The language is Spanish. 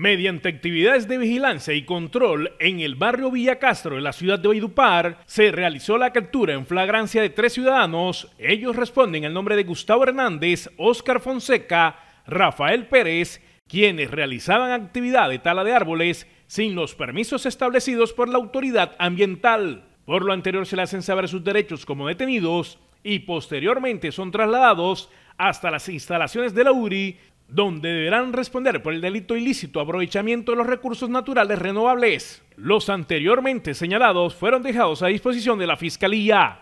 Mediante actividades de vigilancia y control en el barrio Villa Castro de la ciudad de Oidupar, se realizó la captura en flagrancia de tres ciudadanos. Ellos responden al nombre de Gustavo Hernández, Oscar Fonseca, Rafael Pérez, quienes realizaban actividad de tala de árboles sin los permisos establecidos por la autoridad ambiental. Por lo anterior se le hacen saber sus derechos como detenidos y posteriormente son trasladados hasta las instalaciones de la URI, donde deberán responder por el delito ilícito aprovechamiento de los recursos naturales renovables. Los anteriormente señalados fueron dejados a disposición de la Fiscalía.